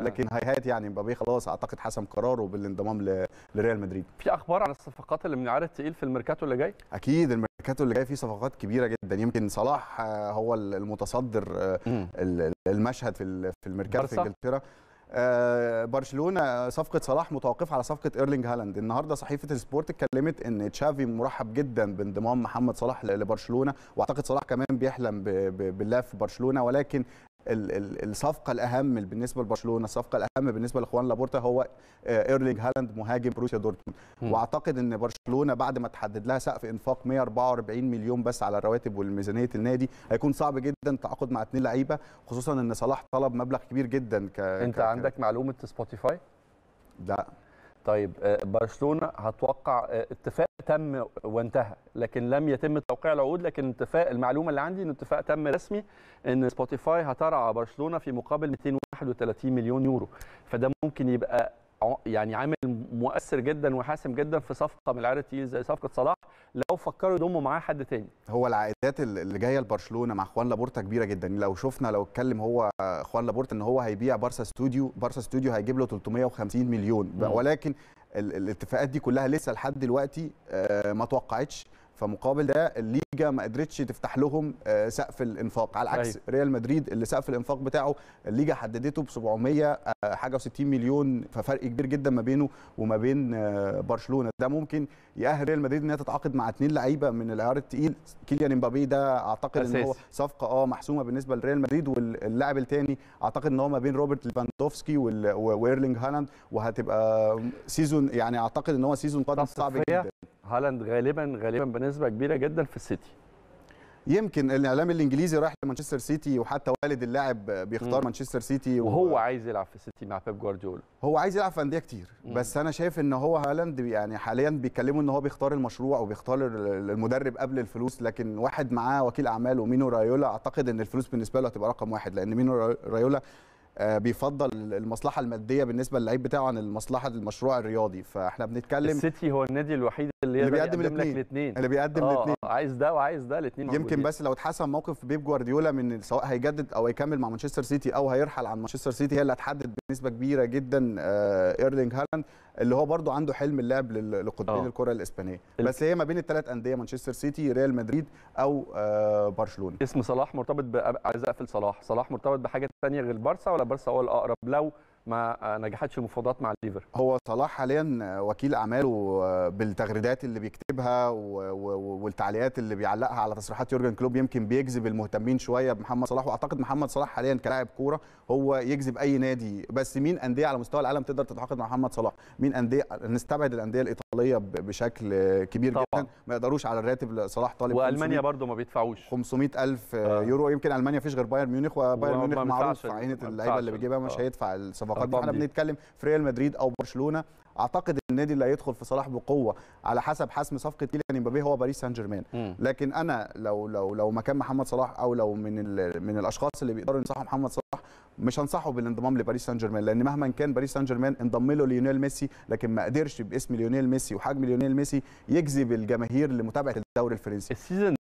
آه. لكن هاي هات يعني مبابي خلاص اعتقد حسم قراره بالانضمام لريال مدريد في اخبار عن الصفقات اللي من العيار الثقيل في الميركاتو اللي جاي اكيد الميركاتو اللي جاي فيه صفقات كبيره جدا يمكن صلاح آه، هو المتصدر آه، المشهد في في الميركاتو في انجلترا برشلونه صفقه صلاح متوقفه على صفقه ايرلينج هالاند النهارده صحيفه سبورت اتكلمت ان تشافي مرحب جدا بانضمام محمد صلاح لبرشلونه واعتقد صلاح كمان بيحلم بالله في برشلونه ولكن الصفقه الاهم بالنسبه لبرشلونه الصفقه الاهم بالنسبه لاخوان لابورتا هو آه، ايرلينج هالاند مهاجم بروسيا دورتموند واعتقد ان برشلونه بعد ما تحدد لها سقف انفاق 144 مليون بس على الرواتب والميزانيه النادي هيكون صعب جدا التعاقد مع اثنين لعيبه خصوصا ان صلاح طلب مبلغ كبير جدا ك انت ك... عندك معلومه سبوتيفاي لا طيب آه، برشلونه هتوقع آه، اتفاق تم وانتهى لكن لم يتم توقيع العقود لكن اتفاق المعلومه اللي عندي ان اتفاق تم رسمي ان سبوتيفاي هترعى برشلونه في مقابل 231 مليون يورو فده ممكن يبقى يعني عامل مؤثر جدا وحاسم جدا في صفقه من العيار التقيل زي صفقه صلاح لو فكروا يضموا معاه حد تاني هو العائدات اللي جايه لبرشلونه مع خوان لابورتا كبيره جدا لو شفنا لو اتكلم هو آه، خوان لابورتا ان هو هيبيع بارسا ستوديو بارسا ستوديو هيجيب له 350 مليون ولكن الاتفاقات دي كلها لسه لحد دلوقتي آه، ما توقعتش فمقابل ده الليجا ما قدرتش تفتح لهم آه، سقف الانفاق على عكس أيوة. ريال مدريد اللي سقف الانفاق بتاعه الليجا حددته ب 700 آه، حاجه و60 مليون ففرق كبير جدا ما بينه وما بين آه، برشلونه ده ممكن يأهل ريال مدريد ان هي تتعاقد مع اثنين لعيبه من العيار الثقيل كيليان امبابي ده اعتقد أساس. ان هو صفقه اه محسومه بالنسبه لريال مدريد واللاعب الثاني اعتقد ان هو ما بين روبرت ليفاندوفسكي وايرلينج هالاند وهتبقى سيزون يعني اعتقد ان هو سيزون قادم صعب جدا هالاند غالبا غالبا بنسبه كبيره جدا في السيتي يمكن الاعلام الانجليزي رايح لمانشستر سيتي وحتى والد اللاعب بيختار مانشستر سيتي و... وهو عايز يلعب في السيتي مع بيب جوارديولا هو عايز يلعب في انديه كتير مم. بس انا شايف ان هو هالاند يعني حاليا بيتكلموا ان هو بيختار المشروع وبيختار المدرب قبل الفلوس لكن واحد معاه وكيل اعمال ومينو رايولا اعتقد ان الفلوس بالنسبه له هتبقى رقم واحد لان مينو رايولا آه، بيفضل المصلحه الماديه بالنسبه للعيب بتاعه عن المصلحه المشروع الرياضي فاحنا بنتكلم السيتي هو النادي الوحيد اللي, اللي بيقدم آه، الاثنين اللي آه، بيقدم الاثنين عايز ده وعايز ده الاثنين يمكن بس لو اتحسم موقف بيب جوارديولا من سواء هيجدد او هيكمل مع مانشستر سيتي او هيرحل عن مانشستر سيتي هي اللي هتحدد بنسبه كبيره جدا آه، ايرلينج هالاند اللي هو برده عنده حلم اللعب لقطبين الكره الاسبانيه بس هي ما بين الثلاث انديه مانشستر سيتي ريال مدريد او برشلونه اسم صلاح مرتبط ب... عايز اقفل صلاح صلاح مرتبط بحاجه ثانيه غير بارسا ولا بارسا هو الاقرب لو ما نجحتش المفاوضات مع الليفر هو صلاح حاليا وكيل اعماله بالتغريدات اللي بيكتبها والتعليقات اللي بيعلقها على تصريحات يورجن كلوب يمكن بيجذب المهتمين شويه بمحمد صلاح واعتقد محمد صلاح حاليا كلاعب كوره هو يجذب اي نادي بس مين انديه على مستوى العالم تقدر تتعاقد مع محمد صلاح مين انديه نستبعد الانديه الايطاليه بشكل كبير طبعا. جدا ما يقدروش على الراتب صلاح طالب والمانيا برضو ما بيدفعوش 500000 آه. يورو يمكن المانيا فيش غير بايرن ميونخ وبايرن ميونخ معروف في عينه اللعيبه اللي بيجيبها مش آه. هيدفع الصفقات دي احنا بنتكلم في ريال مدريد او برشلونه اعتقد النادي اللي هيدخل في صلاح بقوه على حسب حسم صفقه كيليان امبابي هو باريس سان جيرمان لكن انا لو لو لو مكان محمد صلاح او لو من من الاشخاص اللي بيقدروا ينصحوا محمد صلاح مش هنصحه بالانضمام لباريس سان جيرمان لان مهما كان باريس سان جيرمان انضم له ليونيل ميسي لكن ما قدرش باسم ليونيل ميسي وحجم ليونيل ميسي يجذب الجماهير لمتابعه الدوري الفرنسي السيزون